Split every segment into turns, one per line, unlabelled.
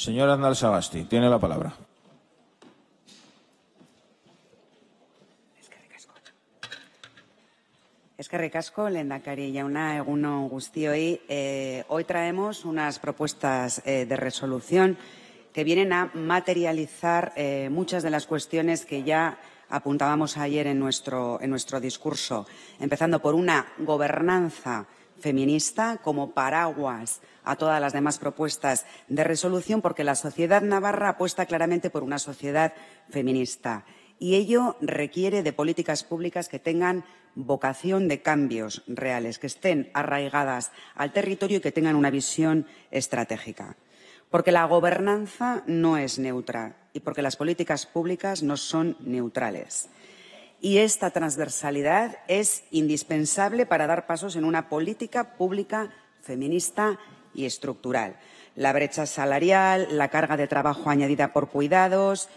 Señora Andal Sabasti, tiene la palabra. Eskerrik Lenda Carilla, una Eguno Guztioi. Eh, hoy traemos unas propuestas eh, de resolución que vienen a materializar eh, muchas de las cuestiones que ya apuntábamos ayer en nuestro, en nuestro discurso, empezando por una gobernanza feminista como paraguas a todas las demás propuestas de resolución porque la sociedad navarra apuesta claramente por una sociedad feminista y ello requiere de políticas públicas que tengan vocación de cambios reales, que estén arraigadas al territorio y que tengan una visión estratégica. Porque la gobernanza no es neutra y porque las políticas públicas no son neutrales. Y esta transversalidad es indispensable para dar pasos en una política pública feminista y estructural. La brecha salarial, la carga de trabajo añadida por cuidados,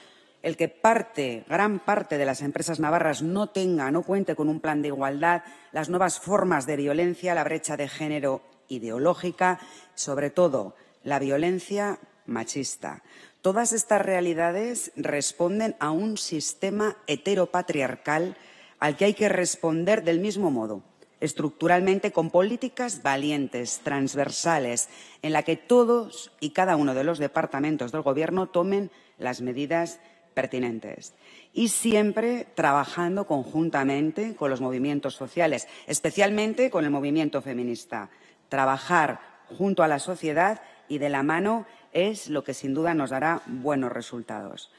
el que parte, gran parte de las empresas navarras no tenga, no cuente con un plan de igualdad, las nuevas formas de violencia, la brecha de género ideológica, sobre todo la violencia machista. Todas estas realidades responden a un sistema heteropatriarcal al que hay que responder del mismo modo, estructuralmente con políticas valientes, transversales, en la que todos y cada uno de los departamentos del Gobierno tomen las medidas pertinentes y siempre trabajando conjuntamente con los movimientos sociales, especialmente con el movimiento feminista. Trabajar junto a la sociedad y de la mano es lo que sin duda nos dará buenos resultados.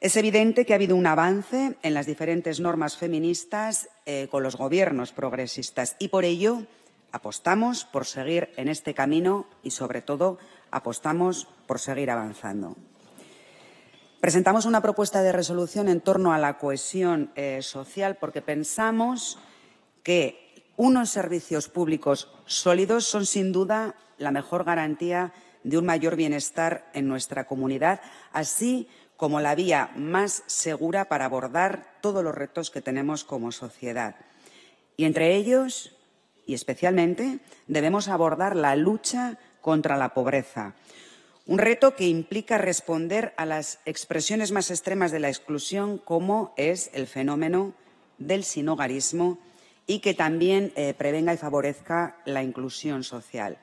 Es evidente que ha habido un avance en las diferentes normas feministas eh, con los gobiernos progresistas y por ello apostamos por seguir en este camino y, sobre todo, apostamos por seguir avanzando. Presentamos una propuesta de resolución en torno a la cohesión eh, social porque pensamos que unos servicios públicos sólidos son, sin duda, la mejor garantía de un mayor bienestar en nuestra comunidad, así como la vía más segura para abordar todos los retos que tenemos como sociedad. Y entre ellos, y especialmente, debemos abordar la lucha contra la pobreza. Un reto que implica responder a las expresiones más extremas de la exclusión, como es el fenómeno del sinogarismo, y que también eh, prevenga y favorezca la inclusión social.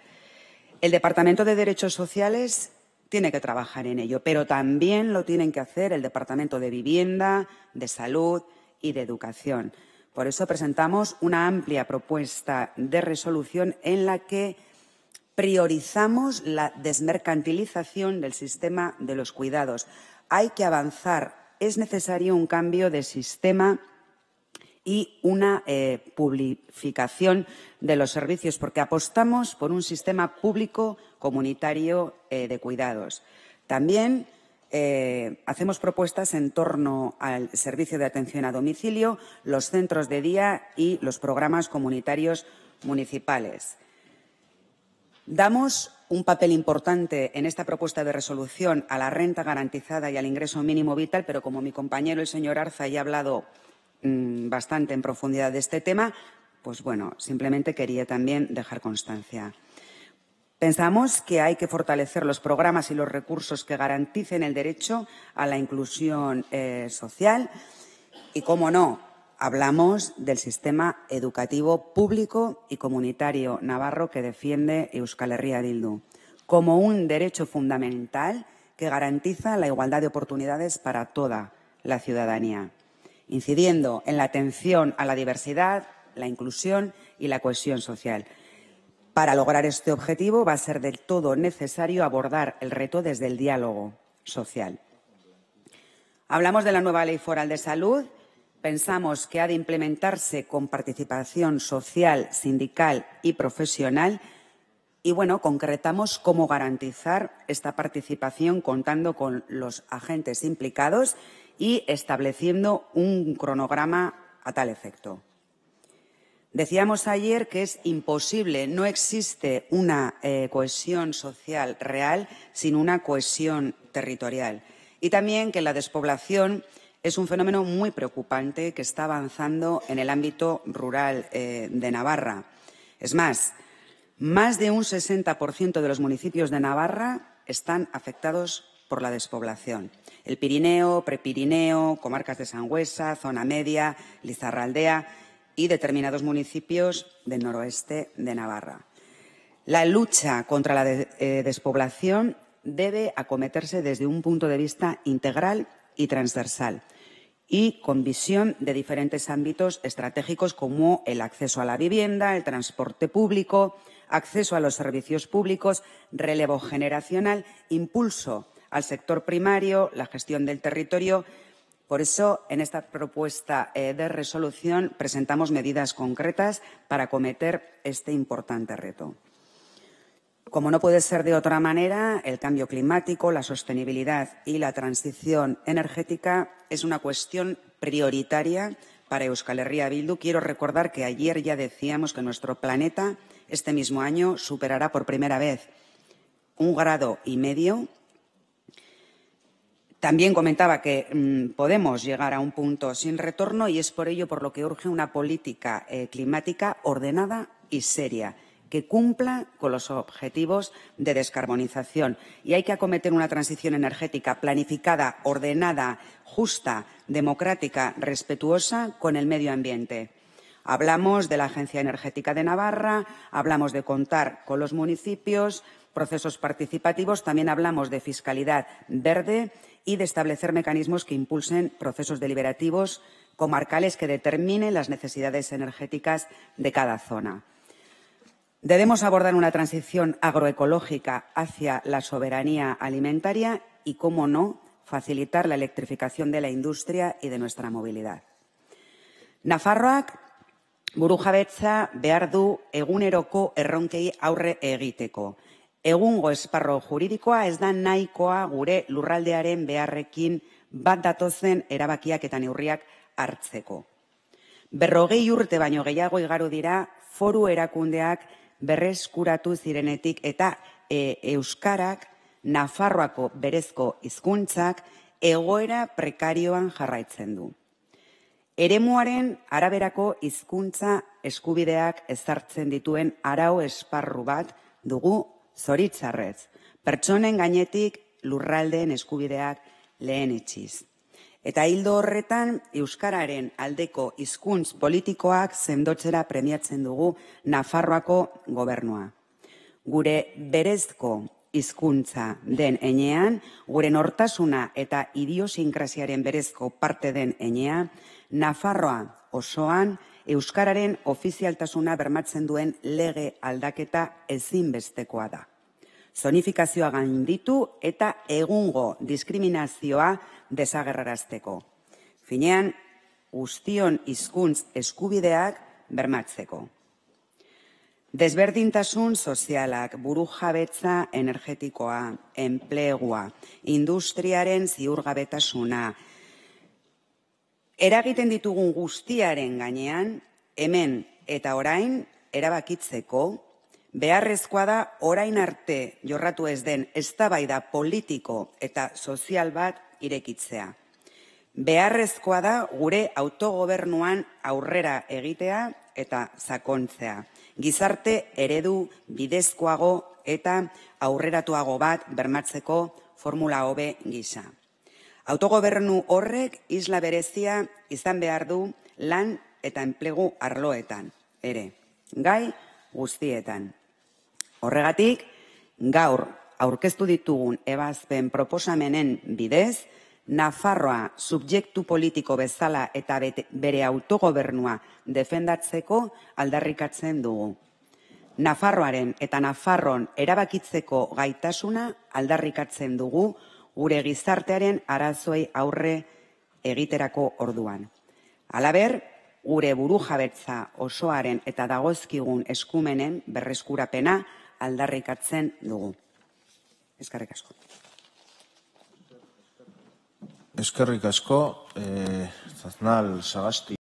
El Departamento de Derechos Sociales tiene que trabajar en ello, pero también lo tienen que hacer el Departamento de Vivienda, de Salud y de Educación. Por eso presentamos una amplia propuesta de resolución en la que priorizamos la desmercantilización del sistema de los cuidados. Hay que avanzar. Es necesario un cambio de sistema y una eh, de los servicios, porque apostamos por un sistema público comunitario eh, de cuidados. También eh, hacemos propuestas en torno al servicio de atención a domicilio, los centros de día y los programas comunitarios municipales. Damos un papel importante en esta propuesta de resolución a la renta garantizada y al ingreso mínimo vital, pero como mi compañero el señor Arza ya ha hablado mm, bastante en profundidad de este tema, pues bueno, simplemente quería también dejar constancia. Pensamos que hay que fortalecer los programas y los recursos que garanticen el derecho a la inclusión eh, social y, cómo no, hablamos del sistema educativo público y comunitario navarro que defiende Euskal Herria Dildu como un derecho fundamental que garantiza la igualdad de oportunidades para toda la ciudadanía, incidiendo en la atención a la diversidad, la inclusión y la cohesión social. Para lograr este objetivo va a ser del todo necesario abordar el reto desde el diálogo social. Hablamos de la nueva Ley Foral de Salud. Pensamos que ha de implementarse con participación social, sindical y profesional. Y bueno, concretamos cómo garantizar esta participación contando con los agentes implicados y estableciendo un cronograma a tal efecto. Decíamos ayer que es imposible, no existe una eh, cohesión social real sin una cohesión territorial. Y también que la despoblación es un fenómeno muy preocupante que está avanzando en el ámbito rural eh, de Navarra. Es más, más de un 60% de los municipios de Navarra están afectados por la despoblación. El Pirineo, Prepirineo, comarcas de Sangüesa, Zona Media, Lizarraldea y determinados municipios del noroeste de Navarra. La lucha contra la eh, despoblación debe acometerse desde un punto de vista integral y transversal y con visión de diferentes ámbitos estratégicos como el acceso a la vivienda, el transporte público, acceso a los servicios públicos, relevo generacional, impulso al sector primario, la gestión del territorio por eso, en esta propuesta eh, de resolución presentamos medidas concretas para acometer este importante reto. Como no puede ser de otra manera, el cambio climático, la sostenibilidad y la transición energética es una cuestión prioritaria para Euskal Herria Bildu. Quiero recordar que ayer ya decíamos que nuestro planeta este mismo año superará por primera vez un grado y medio también comentaba que mm, podemos llegar a un punto sin retorno y es por ello por lo que urge una política eh, climática ordenada y seria que cumpla con los objetivos de descarbonización. Y hay que acometer una transición energética planificada, ordenada, justa, democrática, respetuosa con el medio ambiente. Hablamos de la Agencia Energética de Navarra, hablamos de contar con los municipios, procesos participativos, también hablamos de fiscalidad verde y de establecer mecanismos que impulsen procesos deliberativos comarcales que determinen las necesidades energéticas de cada zona. Debemos abordar una transición agroecológica hacia la soberanía alimentaria y, cómo no, facilitar la electrificación de la industria y de nuestra movilidad. Nafarroak burujabetza behar eguneroko erronkei aurre egiteko – egungo esparro juridikoa ez da nahikoa gure lurraldearen beharrekin bat datozen erabakiak eta neurriak hartzeko. Berrogei urte baino gehiago igaru dira foru erakundeak berreskuratu zirenetik eta e, Euskarak, Nafarroako berezko hizkuntzak egoera prekarioan jarraitzen du. Eremuaren araberako hizkuntza eskubideak ezartzen dituen arau esparru bat dugu zoritzarrez, pertsonen gainetik lurraldeen eskubideak lehen etxiz. Eta hildo horretan, Euskararen aldeko hizkuntz politikoak zendotzera premiatzen dugu Nafarroako gobernua. Gure berezko hizkuntza den enean, gure nortasuna eta idiosinkrasiaren berezko parte den enean, Nafarroa osoan, Euskararen ofizialtasuna bermatzen duen lege aldaketa ezinbestekoa da. Zonifikazioa gainditu eta egungo diskriminazioa desagerrarazteko. Finean, guztion hizkuntz eskubideak bermatzeko. Desberdintasun sozialak, buru jabetza energetikoa, enplegua, industriaren ziurgabetasuna, eragiten ditugun guztiaren gainean, hemen eta orain erabakitzeko, beharrezkoa da orain arte jorratu ez den eztabaida politiko eta sozial bat irekitzea. Beharrezkoa da gure autogobernuan aurrera egitea eta zakontzea. Gizarte eredu bidezkoago eta aurreratuago bat bermatzeko formula hobe gisa. Autogobernu horrek isla berezia izan behar du lan eta enplegu arloetan, ere, gai guztietan. Horregatik, gaur aurkeztu ditugun ebazpen proposamenen bidez, Nafarroa subjektu politiko bezala eta bere autogobernua defendatzeko aldarrikatzen dugu. Nafarroaren eta Nafarron erabakitzeko gaitasuna aldarrikatzen dugu gure gizartearen arazoi aurre egiterako orduan. Halaber, gure buru jabetza osoaren eta dagozkigun eskumenen berreskurapena aldarrikatzen dugu. Eskarrik asko. Eskerrik asko, eh, Zaznal Sagasti.